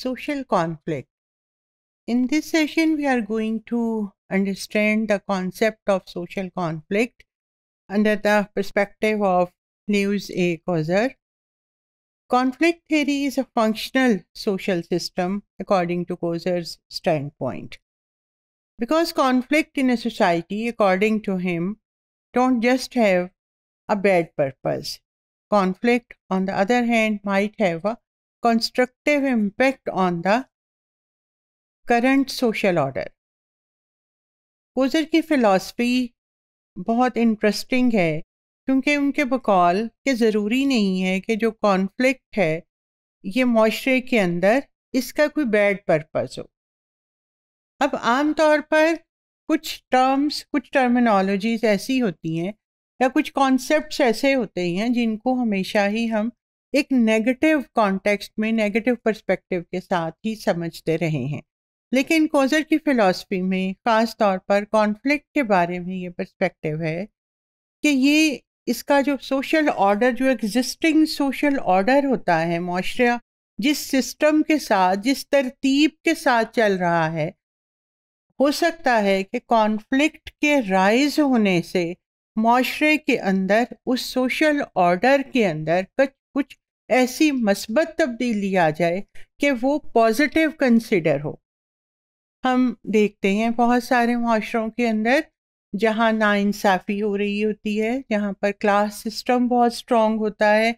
social conflict. In this session, we are going to understand the concept of social conflict under the perspective of Lewis A. Kozer. Conflict theory is a functional social system according to Kozer's standpoint. Because conflict in a society, according to him, don't just have a bad purpose. Conflict, on the other hand, might have a constructive impact on the current social order. Coser की philosophy बहुत interesting है क्योंकि उनके बकौल के ज़रूरी नहीं है कि जो कॉन्फ्लिक्ट है ये माशरे के अंदर इसका कोई बैड पर्पस हो अब आम तौर पर कुछ टर्म्स कुछ टर्मिनोलॉजीज ऐसी होती हैं या कुछ कॉन्सेप्ट्स ऐसे होते हैं जिनको हमेशा ही हम एक नेगेटिव कॉन्टेक्स्ट में नेगेटिव पर्सपेक्टिव के साथ ही समझते रहे हैं लेकिन कोजर की फ़िलासफ़ी में ख़ास तौर पर कॉन्फ्लिक्ट के बारे में ये पर्सपेक्टिव है कि ये इसका जो सोशल ऑर्डर जो एग्जिस्टिंग सोशल ऑर्डर होता है माशरा जिस सिस्टम के साथ जिस तरतीब के साथ चल रहा है हो सकता है कि कॉन्फ्लिक्ट के राइज होने से माशरे के अंदर उस सोशल ऑर्डर के अंदर कुछ ऐसी मस्बत तब्दीली आ जाए कि वो पॉजिटिव कंसिडर हो हम देखते हैं बहुत सारे माशरों के अंदर जहाँ नाइंसाफ़ी हो रही होती है जहाँ पर क्लास सिस्टम बहुत स्ट्रॉन्ग होता है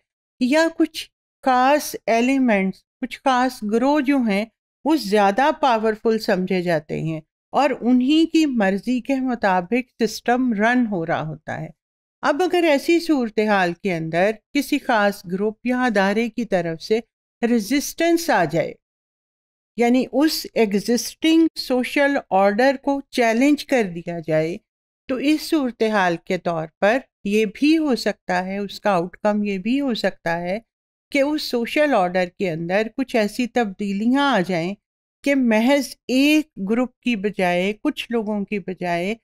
या कुछ खास एलिमेंट्स कुछ खास ग्रोह जो हैं वो ज़्यादा पावरफुल समझे जाते हैं और उन्हीं की मर्ज़ी के मुताबिक सिस्टम रन हो रहा होता है अब अगर ऐसी सूरत हाल के अंदर किसी खास ग्रुप या अदारे की तरफ से रेजिस्टेंस आ जाए यानी उस एग्जिस्टिंग सोशल ऑर्डर को चैलेंज कर दिया जाए तो इस सूरत हाल के तौर पर ये भी हो सकता है उसका आउटकम ये भी हो सकता है कि उस सोशल ऑर्डर के अंदर कुछ ऐसी तब्दीलियाँ आ जाएं कि महज एक ग्रुप की बजाय कुछ लोगों की बजाय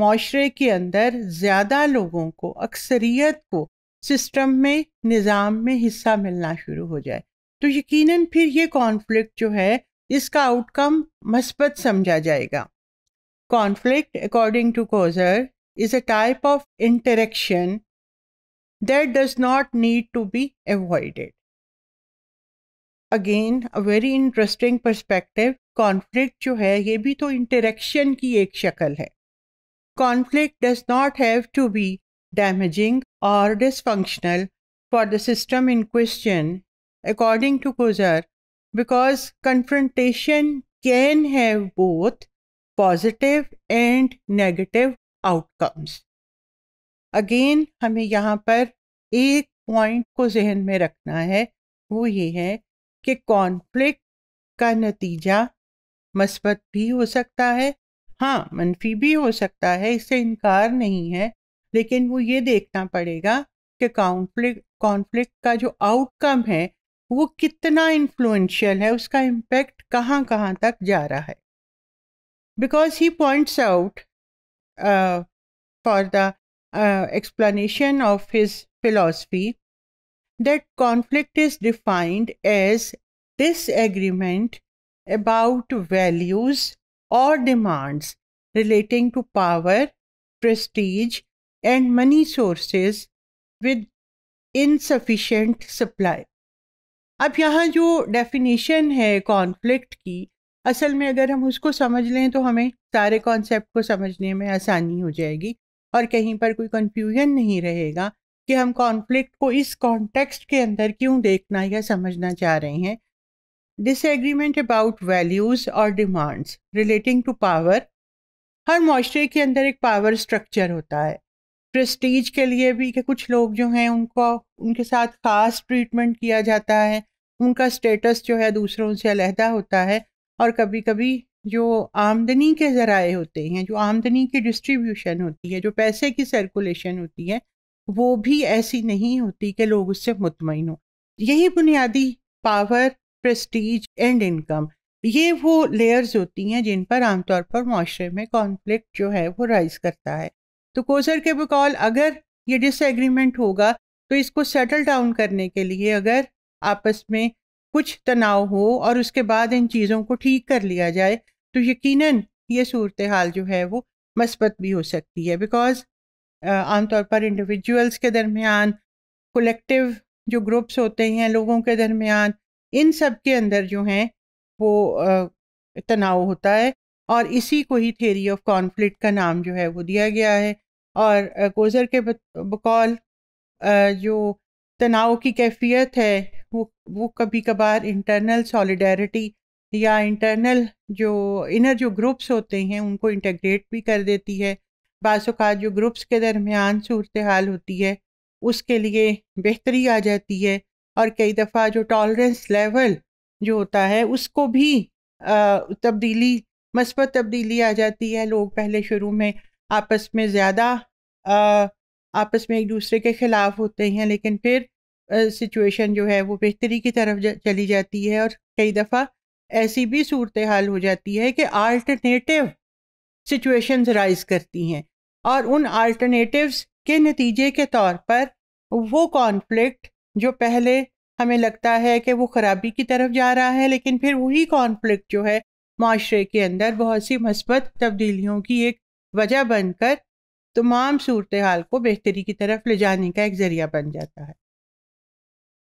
माशरे के अंदर ज़्यादा लोगों को अक्सरियत को सिस्टम में निज़ाम में हिस्सा मिलना शुरू हो जाए तो यकीनन फिर ये कॉन्फ्लिक्ट जो है इसका आउटकम मस्बत समझा जाएगा conflict according to Coser is a type of interaction that does not need to be avoided. Again a very interesting perspective conflict जो है ये भी तो इंटरेक्शन की एक शक्ल है conflict does not have to be damaging or dysfunctional for the system in question, according to Kozer, because confrontation can have both positive and negative outcomes. Again, हमें यहाँ पर एक पॉइंट को जहन में रखना है वो ये है कि कॉन्फ्लिक्ट का नतीजा मस्बत भी हो सकता है हाँ मनफी भी हो सकता है इससे इनकार नहीं है लेकिन वो ये देखना पड़ेगा कि कॉन्फ्लिक कॉन्फ्लिक्ट का जो आउटकम है वो कितना इन्फ्लुएंशियल है उसका इम्पेक्ट कहाँ कहाँ तक जा रहा है because he points out for the explanation of his philosophy that conflict defined as as agreement about values or demands relating to power, prestige, and money sources with insufficient supply. अब यहाँ जो definition है conflict की असल में अगर हम उसको समझ लें तो हमें सारे कॉन्सेप्ट को समझने में आसानी हो जाएगी और कहीं पर कोई कन्फ्यूज़न नहीं रहेगा कि हम कॉन्फ्लिक्ट को इस कॉन्टेक्स्ट के अंदर क्यों देखना या समझना चाह रहे हैं डिसएग्रीमेंट अबाउट वैल्यूज़ और डिमांड्स रिलेटिंग टू पावर हर माशरे के अंदर एक पावर स्ट्रक्चर होता है प्रेस्टीज के लिए भी कि कुछ लोग जो हैं उनको उनके साथ ख़ास ट्रीटमेंट किया जाता है उनका स्टेटस जो है दूसरों से अलहदा होता है और कभी कभी जो आमदनी के ज़राए होते हैं जो आमदनी की डिस्ट्रीब्यूशन होती है जो पैसे की सर्कुलेशन होती है वो भी ऐसी नहीं होती कि लोग उससे मुतमिन हों यही बुनियादी पावर प्रेस्टीज एंड इनकम ये वो लेयर्स होती हैं जिन पर आमतौर पर माशरे में कॉन्फ्लिक्ट जो है वो राइज करता है तो कोजर के बकौल अगर ये डिसएग्रीमेंट होगा तो इसको सेटल डाउन करने के लिए अगर आपस में कुछ तनाव हो और उसके बाद इन चीज़ों को ठीक कर लिया जाए तो यकीनन ये सूरत हाल जो है वो मस्बत भी हो सकती है बिकॉज आमतौर पर इंडिविजुअल्स के दरमियान कोलेक्टिव जो ग्रुप्स होते हैं लोगों के दरमियान इन सब के अंदर जो हैं वो तनाव होता है और इसी को ही थेरी ऑफ कॉन्फ्लिक्ट का नाम जो है वो दिया गया है और गोज़र के बकौल जो तनाव की कैफियत है वो वो कभी कभार इंटरनल सॉलिडेरिटी या इंटरनल जो इनर जो ग्रुप्स होते हैं उनको इंटेग्रेट भी कर देती है बासुका जो ग्रुप्स के दरमियान सूरत हाल होती है उसके लिए बेहतरी आ जाती है और कई दफ़ा जो टॉलरेंस लेवल जो होता है उसको भी तब्दीली मस्बत तब्दीली आ जाती है लोग पहले शुरू में आपस में ज़्यादा आपस में एक दूसरे के ख़िलाफ़ होते हैं लेकिन फिर सिचुएशन जो है वो बेहतरी की तरफ जा, चली जाती है और कई दफ़ा ऐसी भी सूरत हाल हो जाती है कि आल्टरनेटिव सिचुएशंस राइज करती हैं और उन आल्टरनेटिव्स के नतीजे के तौर पर वो कॉन्फ्लिक्ट जो पहले हमें लगता है कि वो खराबी की तरफ जा रहा है लेकिन फिर वही कॉन्फ्लिक्ट जो है माशरे के अंदर बहुत सी मस्बत तब्दीलियों की एक वजह बनकर तमाम सूरत हाल को बेहतरी की तरफ ले जाने का एक ज़रिया बन जाता है